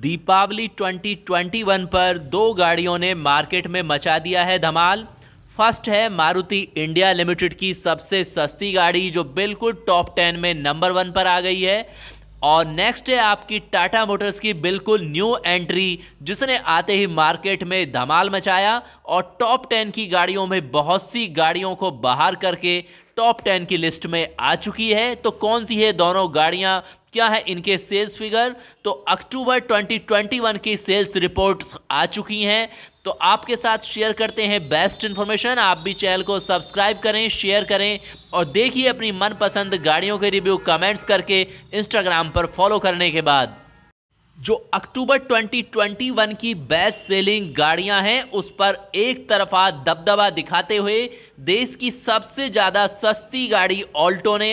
दीपावली 2021 पर दो गाड़ियों ने मार्केट में मचा दिया है धमाल फर्स्ट है मारुति इंडिया लिमिटेड की सबसे सस्ती गाड़ी जो बिल्कुल टॉप टेन में नंबर वन पर आ गई है और नेक्स्ट है आपकी टाटा मोटर्स की बिल्कुल न्यू एंट्री जिसने आते ही मार्केट में धमाल मचाया और टॉप टेन की गाड़ियों में बहुत सी गाड़ियों को बाहर करके टॉप टेन की लिस्ट में आ चुकी है तो कौन सी है दोनों गाड़ियां क्या है इनके सेल्स फिगर तो अक्टूबर 2021 की सेल्स रिपोर्ट्स आ चुकी हैं तो आपके साथ शेयर करते हैं बेस्ट इन्फॉर्मेशन आप भी चैनल को सब्सक्राइब करें शेयर करें और देखिए अपनी मनपसंद गाड़ियों के रिव्यू कमेंट्स करके इंस्टाग्राम पर फॉलो करने के बाद जो अक्टूबर 2021 की बेस्ट सेलिंग गाड़ियां हैं उस पर एक तरफा दबदबा दिखाते हुए देश की सबसे ज़्यादा सस्ती गाड़ी ऑल्टो ने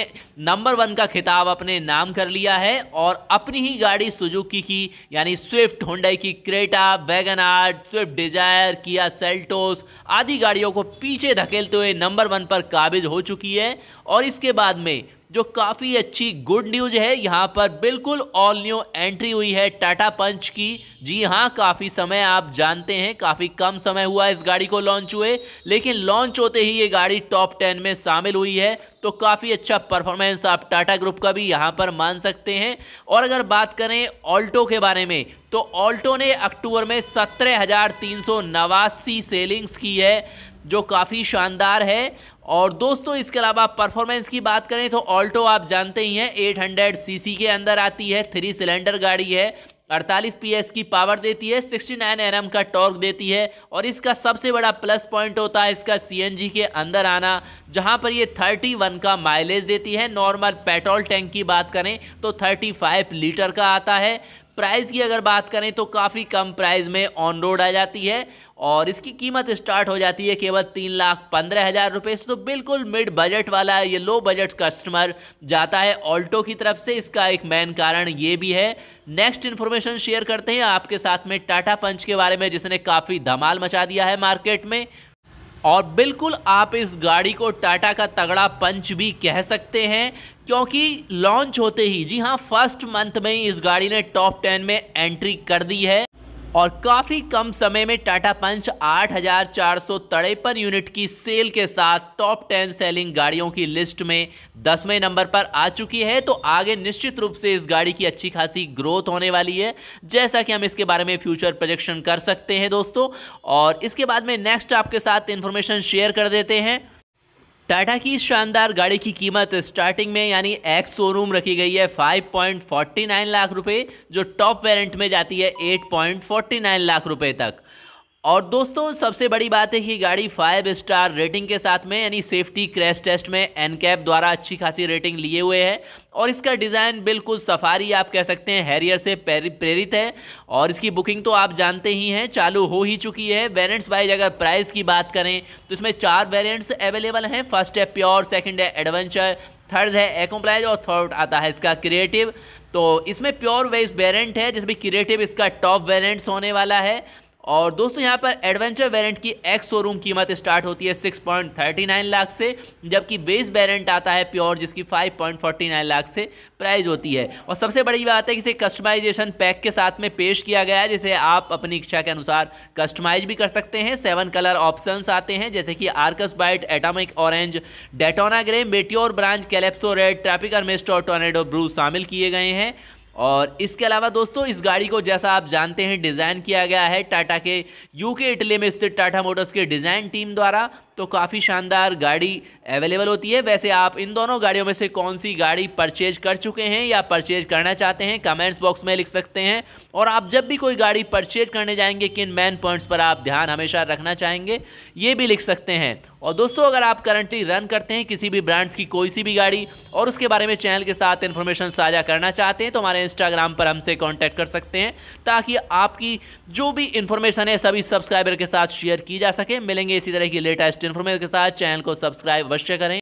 नंबर वन का खिताब अपने नाम कर लिया है और अपनी ही गाड़ी सुजुकी की यानी स्विफ्ट होंडाई की Creta Wagon R Swift Dzire Kia Seltos आदि गाड़ियों को पीछे धकेलते हुए नंबर वन पर काबिज हो चुकी है और इसके बाद में जो काफ़ी अच्छी गुड न्यूज़ है यहाँ पर बिल्कुल ऑल न्यू एंट्री हुई है टाटा पंच की जी हाँ काफ़ी समय आप जानते हैं काफ़ी कम समय हुआ इस गाड़ी को लॉन्च हुए लेकिन लॉन्च होते ही ये गाड़ी टॉप टेन में शामिल हुई है तो काफ़ी अच्छा परफॉर्मेंस आप टाटा ग्रुप का भी यहाँ पर मान सकते हैं और अगर बात करें ऑल्टो के बारे में तो ऑल्टो ने अक्टूबर में सत्रह हज़ार तीन सौ नवासी सेलिंग्स की है जो काफ़ी शानदार है और दोस्तों इसके अलावा परफॉर्मेंस की बात करें तो ऑल्टो आप जानते ही हैं 800 सीसी के अंदर आती है थ्री सिलेंडर गाड़ी है 48 पीएस की पावर देती है 69 नाइन का टॉर्क देती है और इसका सबसे बड़ा प्लस पॉइंट होता है इसका सीएनजी के अंदर आना जहां पर ये 31 का माइलेज देती है नॉर्मल पेट्रोल टैंक की बात करें तो 35 लीटर का आता है प्राइस की अगर बात करें तो काफ़ी कम प्राइस में ऑन रोड आ जाती है और इसकी कीमत स्टार्ट हो जाती है केवल तीन लाख पंद्रह हज़ार रुपये से तो बिल्कुल मिड बजट वाला ये लो बजट कस्टमर जाता है ऑल्टो की तरफ से इसका एक मेन कारण ये भी है नेक्स्ट इन्फॉर्मेशन शेयर करते हैं आपके साथ में टाटा पंच के बारे में जिसने काफ़ी धमाल मचा दिया है मार्केट में और बिल्कुल आप इस गाड़ी को टाटा का तगड़ा पंच भी कह सकते हैं क्योंकि लॉन्च होते ही जी हाँ फर्स्ट मंथ में ही इस गाड़ी ने टॉप टेन में एंट्री कर दी है और काफ़ी कम समय में टाटा पंच सौ तड़ेपन यूनिट की सेल के साथ टॉप टेन सेलिंग गाड़ियों की लिस्ट में दसवें नंबर पर आ चुकी है तो आगे निश्चित रूप से इस गाड़ी की अच्छी खासी ग्रोथ होने वाली है जैसा कि हम इसके बारे में फ्यूचर प्रोजेक्शन कर सकते हैं दोस्तों और इसके बाद में नेक्स्ट आपके साथ इन्फॉर्मेशन शेयर कर देते हैं टाटा की शानदार गाड़ी की कीमत स्टार्टिंग में यानी एक्स शोरूम रखी गई है 5.49 लाख रुपए जो टॉप वेरिएंट में जाती है 8.49 लाख रुपए तक और दोस्तों सबसे बड़ी बात है कि गाड़ी फाइव स्टार रेटिंग के साथ में यानी सेफ्टी क्रैश टेस्ट में एन कैप द्वारा अच्छी खासी रेटिंग लिए हुए है और इसका डिज़ाइन बिल्कुल सफारी आप कह सकते हैं हैरियर से प्रेरित है और इसकी बुकिंग तो आप जानते ही हैं चालू हो ही चुकी है वेरियंट्स वाइज अगर प्राइस की बात करें तो इसमें चार वेरियंट्स अवेलेबल हैं फर्स्ट है प्योर सेकेंड है एडवेंचर थर्ड है एकोम्प्लाइज और थर्ड आता है इसका क्रिएटिव तो इसमें प्योर वेज वेरेंट है जिसमें क्रिएटिव इसका टॉप वेरिएंट्स होने वाला है और दोस्तों यहाँ पर एडवेंचर वेरिएंट की एक्स शोरूम कीमत स्टार्ट होती है 6.39 लाख से जबकि बेस वेरिएंट आता है प्योर जिसकी 5.49 लाख से प्राइस होती है और सबसे बड़ी बात है कि इसे कस्टमाइजेशन पैक के साथ में पेश किया गया है जिसे आप अपनी इच्छा के अनुसार कस्टमाइज भी कर सकते हैं सेवन कलर ऑप्शन आते हैं जैसे कि Orcus white atomic orange Daytona grey meteor bronze Calypso red tropical mist और टोनेडो ब्रू शामिल किए गए हैं और इसके अलावा दोस्तों इस गाड़ी को जैसा आप जानते हैं डिज़ाइन किया गया है टाटा के यूके इटली में स्थित टाटा मोटर्स के डिज़ाइन टीम द्वारा तो काफ़ी शानदार गाड़ी अवेलेबल होती है वैसे आप इन दोनों गाड़ियों में से कौन सी गाड़ी परचेज कर चुके हैं या परचेज करना चाहते हैं कमेंट्स बॉक्स में लिख सकते हैं और आप जब भी कोई गाड़ी परचेज करने जाएंगे किन मैन पॉइंट्स पर आप ध्यान हमेशा रखना चाहेंगे ये भी लिख सकते हैं और दोस्तों अगर आप करंटली रन करते हैं किसी भी ब्रांड्स की कोई सी भी गाड़ी और उसके बारे में चैनल के साथ इन्फॉर्मेशन साझा करना चाहते हैं तो हमारे इंस्टाग्राम पर हमसे कॉन्टैक्ट कर सकते हैं ताकि आपकी जो भी इन्फॉर्मेशन है सभी सब्सक्राइबर के साथ शेयर की जा सके मिलेंगे इसी तरह की लेटेस्ट इन्फॉर्मेशन के साथ चैनल को सब्सक्राइब अवश्य करें